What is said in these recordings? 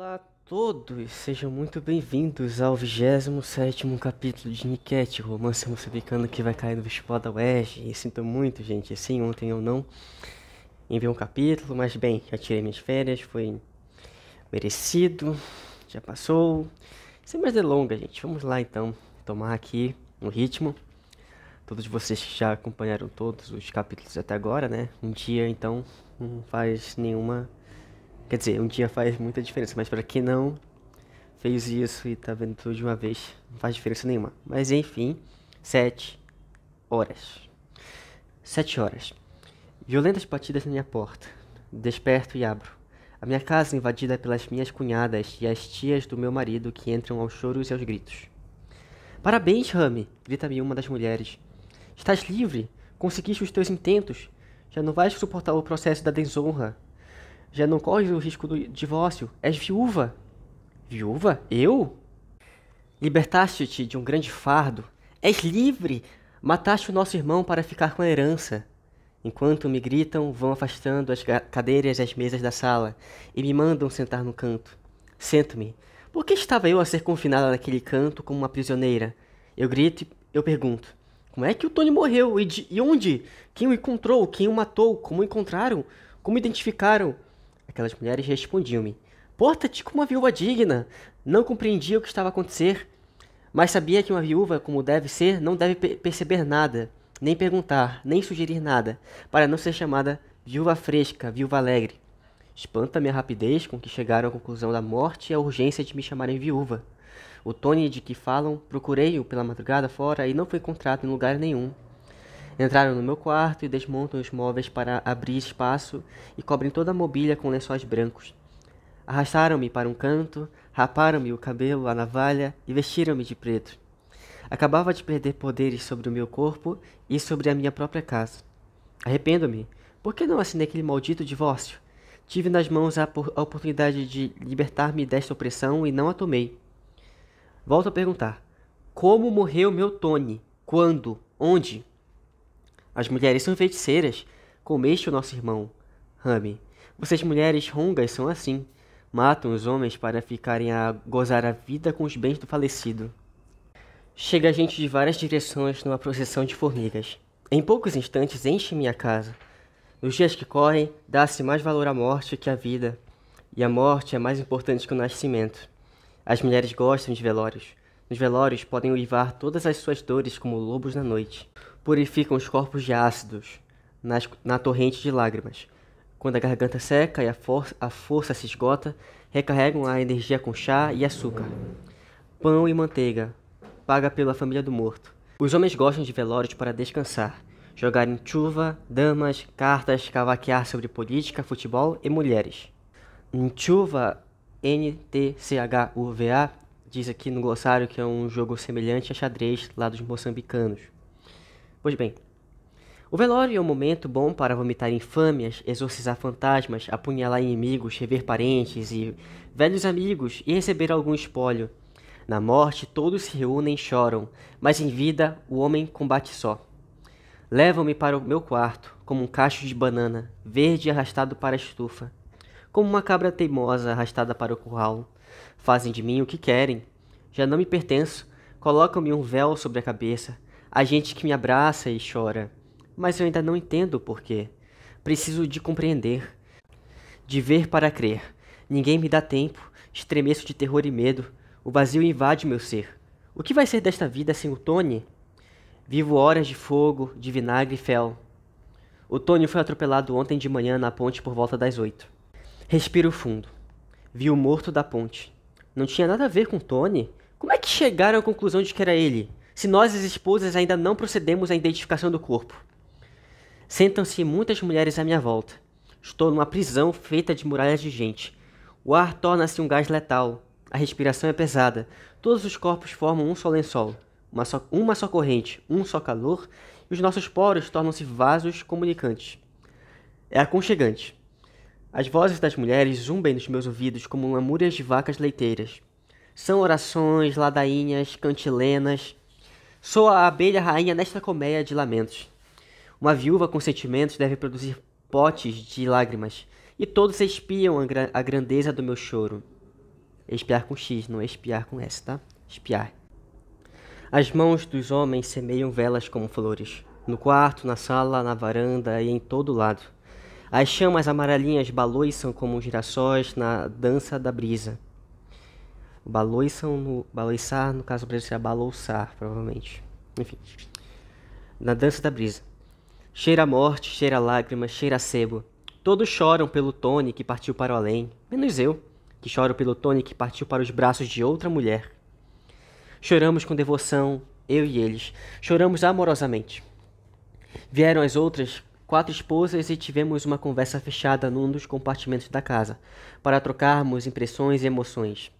Olá a todos, sejam muito bem-vindos ao 27 capítulo de Niquete, romance moçambicano que vai cair no vestibular da UERJ. sinto muito, gente, assim, ontem eu não enviei um capítulo, mas bem, já tirei minhas férias, foi merecido, já passou. Sem mais delongas, gente, vamos lá então, tomar aqui um ritmo. Todos vocês que já acompanharam todos os capítulos até agora, né? Um dia, então, não faz nenhuma Quer dizer, um dia faz muita diferença, mas para quem não fez isso e tá vendo tudo de uma vez, não faz diferença nenhuma. Mas enfim, sete horas. sete horas. Violentas batidas na minha porta. Desperto e abro. A minha casa invadida pelas minhas cunhadas e as tias do meu marido que entram aos choros e aos gritos. Parabéns, Rami! grita-me uma das mulheres. Estás livre! Conseguiste os teus intentos! Já não vais suportar o processo da desonra já não corre o risco do divórcio. És viúva. Viúva? Eu? Libertaste-te de um grande fardo. És livre. Mataste o nosso irmão para ficar com a herança. Enquanto me gritam, vão afastando as cadeiras e as mesas da sala e me mandam sentar no canto. Sento-me. Por que estava eu a ser confinada naquele canto como uma prisioneira? Eu grito e eu pergunto. Como é que o Tony morreu? E, de, e onde? Quem o encontrou? Quem o matou? Como o encontraram? Como identificaram? Aquelas mulheres respondiam-me: Porta-te como uma viúva digna! Não compreendia o que estava a acontecer, mas sabia que uma viúva, como deve ser, não deve per perceber nada, nem perguntar, nem sugerir nada, para não ser chamada viúva fresca, viúva alegre. Espanta-me a rapidez com que chegaram à conclusão da morte e a urgência de me chamarem viúva. O Tony de que falam procurei-o pela madrugada fora e não foi encontrado em lugar nenhum. Entraram no meu quarto e desmontam os móveis para abrir espaço e cobrem toda a mobília com lençóis brancos. Arrastaram-me para um canto, raparam-me o cabelo, a navalha e vestiram-me de preto. Acabava de perder poderes sobre o meu corpo e sobre a minha própria casa. Arrependo-me. Por que não assinei aquele maldito divórcio? Tive nas mãos a, a oportunidade de libertar-me desta opressão e não a tomei. Volto a perguntar: como morreu meu Tony? Quando? Onde? As mulheres são feiticeiras. Comeste o nosso irmão. Rami. Vocês mulheres rongas são assim. Matam os homens para ficarem a gozar a vida com os bens do falecido. Chega gente de várias direções numa procissão de formigas. Em poucos instantes enche minha casa. Nos dias que correm, dá-se mais valor à morte que à vida, e a morte é mais importante que o nascimento. As mulheres gostam de velórios. Nos velórios podem uivar todas as suas dores como lobos na noite purificam os corpos de ácidos nas, na torrente de lágrimas. Quando a garganta seca e a, for a força se esgota, recarregam a energia com chá e açúcar. Pão e manteiga, paga pela família do morto. Os homens gostam de velórios para descansar, jogar em chuva, damas, cartas, cavaquear sobre política, futebol e mulheres. Nchuva, N-T-C-H-U-V-A, diz aqui no glossário que é um jogo semelhante a xadrez lá dos moçambicanos. Pois bem, o velório é um momento bom para vomitar infâmias, exorcizar fantasmas, apunhalar inimigos, rever parentes e velhos amigos e receber algum espólio. Na morte, todos se reúnem e choram, mas em vida, o homem combate só. Levam-me para o meu quarto, como um cacho de banana, verde arrastado para a estufa, como uma cabra teimosa arrastada para o curral. Fazem de mim o que querem. Já não me pertenço, colocam-me um véu sobre a cabeça, Há gente que me abraça e chora, mas eu ainda não entendo o porquê. Preciso de compreender, de ver para crer. Ninguém me dá tempo, estremeço de terror e medo. O vazio invade meu ser. O que vai ser desta vida sem o Tony? Vivo horas de fogo, de vinagre e fel. O Tony foi atropelado ontem de manhã na ponte por volta das oito. Respiro fundo. Vi o morto da ponte. Não tinha nada a ver com o Tony. Como é que chegaram à conclusão de que era ele? se nós, as esposas, ainda não procedemos à identificação do corpo. Sentam-se muitas mulheres à minha volta. Estou numa prisão feita de muralhas de gente. O ar torna-se um gás letal. A respiração é pesada. Todos os corpos formam um só lençol, uma só, uma só corrente, um só calor, e os nossos poros tornam-se vasos comunicantes. É aconchegante. As vozes das mulheres zumbem nos meus ouvidos como lamúrias de vacas leiteiras. São orações, ladainhas, cantilenas, Sou a abelha rainha nesta colmeia de lamentos. Uma viúva com sentimentos deve produzir potes de lágrimas, e todos espiam a, gra a grandeza do meu choro. Espiar com X, não espiar com S, tá? Espiar. As mãos dos homens semeiam velas como flores, no quarto, na sala, na varanda e em todo lado. As chamas amarelinhas baloiçam como girassóis na dança da brisa. Baloiçam no. Baloiçar, no caso brasileiro seria balouçar, provavelmente. Enfim. Na dança da brisa. Cheira a morte, cheira a lágrima, cheira a sebo. Todos choram pelo Tony que partiu para o além, menos eu, que choro pelo Tony que partiu para os braços de outra mulher. Choramos com devoção, eu e eles. Choramos amorosamente. Vieram as outras quatro esposas e tivemos uma conversa fechada num dos compartimentos da casa, para trocarmos impressões e emoções.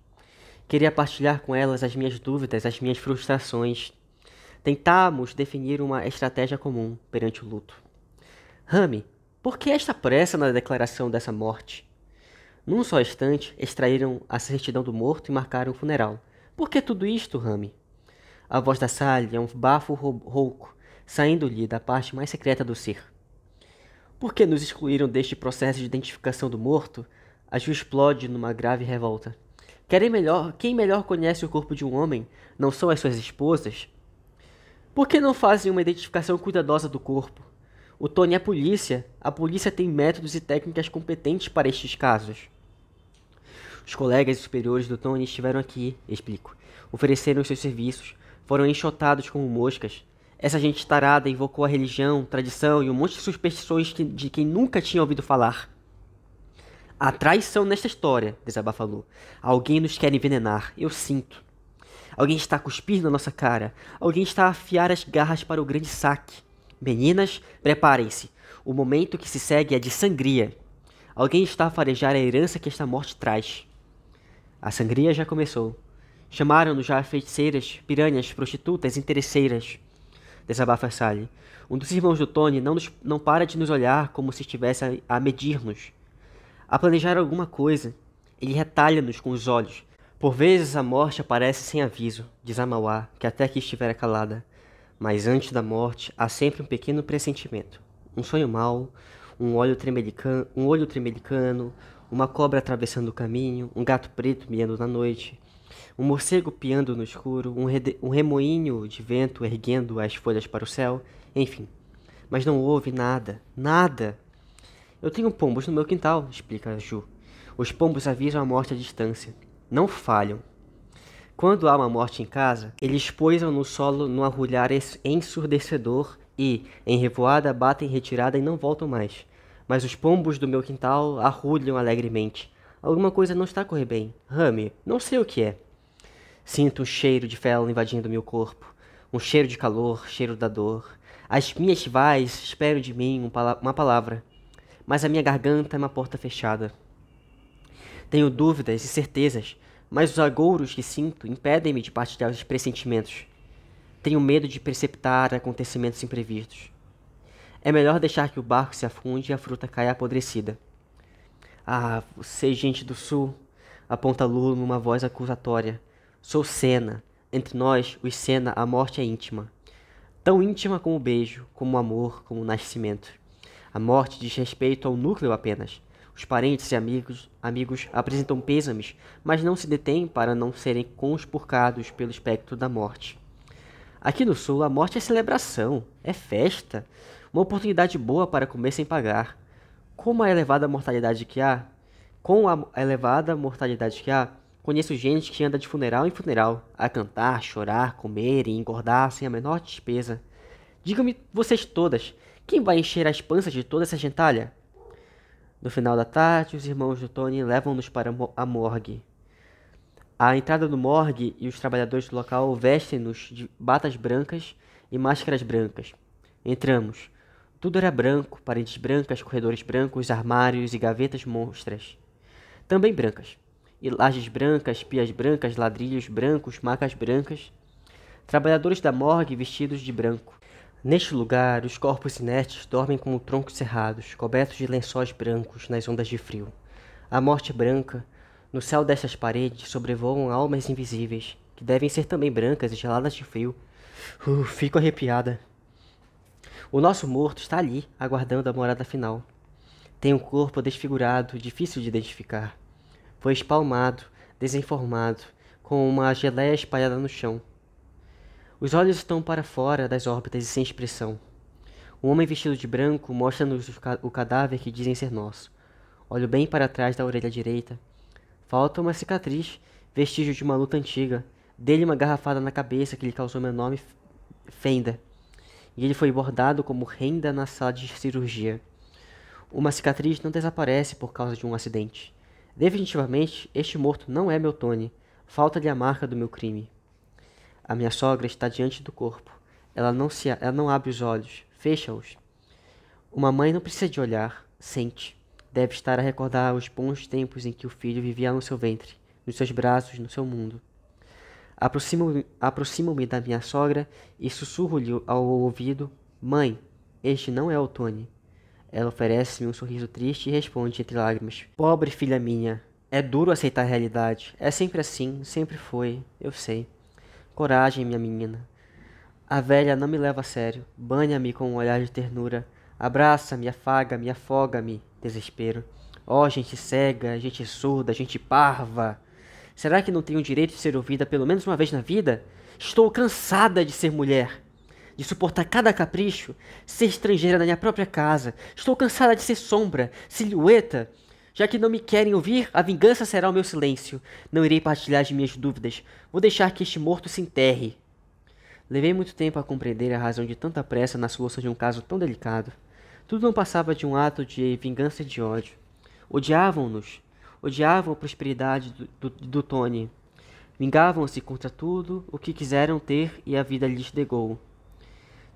Queria partilhar com elas as minhas dúvidas, as minhas frustrações. Tentamos definir uma estratégia comum perante o luto. Rami, por que esta pressa na declaração dessa morte? Num só instante, extraíram a certidão do morto e marcaram o funeral. Por que tudo isto, Rami? A voz da Sally é um bafo rouco, saindo-lhe da parte mais secreta do ser. Por que nos excluíram deste processo de identificação do morto? A Ju explode numa grave revolta. Querem melhor, quem melhor conhece o corpo de um homem não são as suas esposas? Por que não fazem uma identificação cuidadosa do corpo? O Tony é polícia. A polícia tem métodos e técnicas competentes para estes casos. Os colegas superiores do Tony estiveram aqui, explico. Ofereceram seus serviços, foram enxotados como moscas. Essa gente tarada invocou a religião, tradição e um monte de superstições que, de quem nunca tinha ouvido falar. A traição nesta história, Desabá falou. Alguém nos quer envenenar, eu sinto. Alguém está a cuspir na nossa cara. Alguém está a afiar as garras para o grande saque. Meninas, preparem-se. O momento que se segue é de sangria. Alguém está a farejar a herança que esta morte traz. A sangria já começou. Chamaram-nos já feiticeiras, piranhas, prostitutas, interesseiras. Desabafa Sally. Um dos irmãos do Tony não, nos, não para de nos olhar como se estivesse a, a medir-nos. A planejar alguma coisa, ele retalha-nos com os olhos. Por vezes a morte aparece sem aviso, diz Amauá, que até que estivera calada. Mas antes da morte há sempre um pequeno pressentimento. Um sonho mau, um olho tremelicano, um olho tremelicano uma cobra atravessando o caminho, um gato preto miando na noite, um morcego piando no escuro, um, um remoinho de vento erguendo as folhas para o céu, enfim. Mas não houve nada, nada eu tenho pombos no meu quintal, explica Ju. Os pombos avisam a morte à distância. Não falham. Quando há uma morte em casa, eles poisam no solo num arrulhar ensurdecedor e, em revoada, batem retirada e não voltam mais. Mas os pombos do meu quintal arrulham alegremente. Alguma coisa não está a correr bem. Rame, não sei o que é. Sinto um cheiro de fel invadindo meu corpo. Um cheiro de calor, cheiro da dor. As minhas vais esperam de mim uma palavra mas a minha garganta é uma porta fechada. Tenho dúvidas e certezas, mas os agouros que sinto impedem-me de partilhar os pressentimentos. Tenho medo de precipitar acontecimentos imprevistos. É melhor deixar que o barco se afunde e a fruta caia apodrecida. Ah, você, gente do sul, aponta Lulo numa voz acusatória. Sou Senna. Entre nós, os Senna, a morte é íntima. Tão íntima como o beijo, como o amor, como o nascimento. A morte diz respeito ao núcleo apenas. Os parentes e amigos, amigos apresentam pêsames, mas não se detêm para não serem conspurcados pelo espectro da morte. Aqui no Sul, a morte é celebração, é festa, uma oportunidade boa para comer sem pagar. Como a elevada mortalidade que há, com a elevada mortalidade que há, conheço gente que anda de funeral em funeral, a cantar, chorar, comer e engordar sem a menor despesa. Digam-me vocês todas, quem vai encher as panças de toda essa gentalha? No final da tarde, os irmãos do Tony levam-nos para a morgue. A entrada do morgue e os trabalhadores do local vestem-nos de batas brancas e máscaras brancas. Entramos. Tudo era branco, paredes brancas, corredores brancos, armários e gavetas monstras. Também brancas. E lajes brancas, pias brancas, ladrilhos brancos, macas brancas. Trabalhadores da morgue vestidos de branco. Neste lugar, os corpos inertes dormem como troncos cerrados, cobertos de lençóis brancos nas ondas de frio. A morte branca, no céu destas paredes, sobrevoam almas invisíveis, que devem ser também brancas e geladas de frio. Uh, fico arrepiada. O nosso morto está ali, aguardando a morada final. Tem um corpo desfigurado, difícil de identificar. Foi espalmado, desenformado, com uma geleia espalhada no chão. Os olhos estão para fora das órbitas e sem expressão. Um homem vestido de branco mostra-nos o cadáver que dizem ser nosso. Olho bem para trás da orelha direita. Falta uma cicatriz, vestígio de uma luta antiga. Dele uma garrafada na cabeça que lhe causou meu nome Fenda. E ele foi bordado como renda na sala de cirurgia. Uma cicatriz não desaparece por causa de um acidente. Definitivamente, este morto não é meu Tony. Falta-lhe a marca do meu crime. A minha sogra está diante do corpo. Ela não, se, ela não abre os olhos, fecha-os. Uma mãe não precisa de olhar, sente. Deve estar a recordar os bons tempos em que o filho vivia no seu ventre, nos seus braços, no seu mundo. Aproximo-me aproximo da minha sogra e sussurro-lhe ao ouvido: Mãe, este não é o Tony. Ela oferece-me um sorriso triste e responde entre lágrimas: Pobre filha minha, é duro aceitar a realidade. É sempre assim, sempre foi, eu sei. Coragem, minha menina. A velha não me leva a sério. Banha-me com um olhar de ternura. Abraça-me, afaga-me, afoga-me. Desespero. Ó, oh, gente cega, gente surda, gente parva. Será que não tenho o direito de ser ouvida pelo menos uma vez na vida? Estou cansada de ser mulher, de suportar cada capricho, ser estrangeira na minha própria casa. Estou cansada de ser sombra, silhueta, já que não me querem ouvir, a vingança será o meu silêncio. Não irei partilhar de minhas dúvidas. Vou deixar que este morto se enterre. Levei muito tempo a compreender a razão de tanta pressa na solução de um caso tão delicado. Tudo não passava de um ato de vingança e de ódio. Odiavam-nos. Odiavam a prosperidade do, do, do Tony. Vingavam-se contra tudo o que quiseram ter e a vida lhes negou.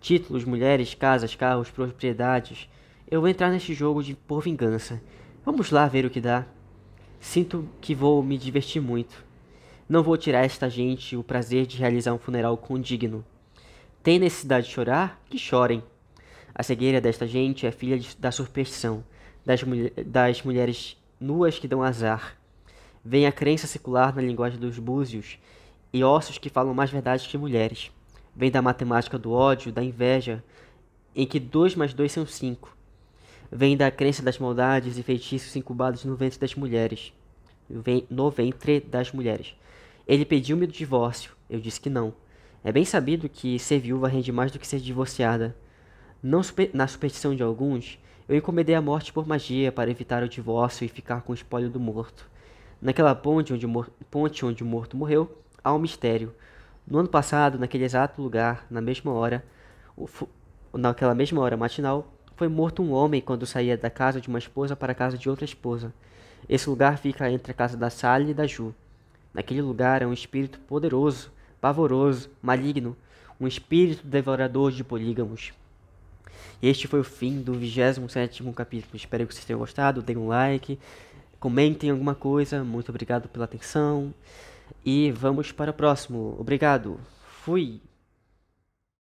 Títulos, mulheres, casas, carros, propriedades. Eu vou entrar neste jogo de, por vingança. Vamos lá ver o que dá. Sinto que vou me divertir muito. Não vou tirar esta gente o prazer de realizar um funeral condigno. Tem necessidade de chorar? Que chorem. A cegueira desta gente é filha de, da superstição, das, mul das mulheres nuas que dão azar. Vem a crença secular na linguagem dos búzios e ossos que falam mais verdades que mulheres. Vem da matemática do ódio, da inveja, em que dois mais dois são cinco vem da crença das maldades e feitiços incubados no ventre das mulheres. No ventre das mulheres. Ele pediu-me o divórcio. Eu disse que não. É bem sabido que ser viúva rende mais do que ser divorciada. Não super, na superstição de alguns, eu encomendei a morte por magia para evitar o divórcio e ficar com o espólio do morto. Naquela ponte onde, ponte onde o morto morreu, há um mistério. No ano passado, naquele exato lugar, na mesma hora, naquela mesma hora matinal, foi morto um homem quando saía da casa de uma esposa para a casa de outra esposa. Esse lugar fica entre a casa da Sally e da Ju. Naquele lugar é um espírito poderoso, pavoroso, maligno, um espírito devorador de polígamos. Este foi o fim do 27 capítulo. Espero que vocês tenham gostado. Deem um like, comentem alguma coisa. Muito obrigado pela atenção. E vamos para o próximo. Obrigado. Fui.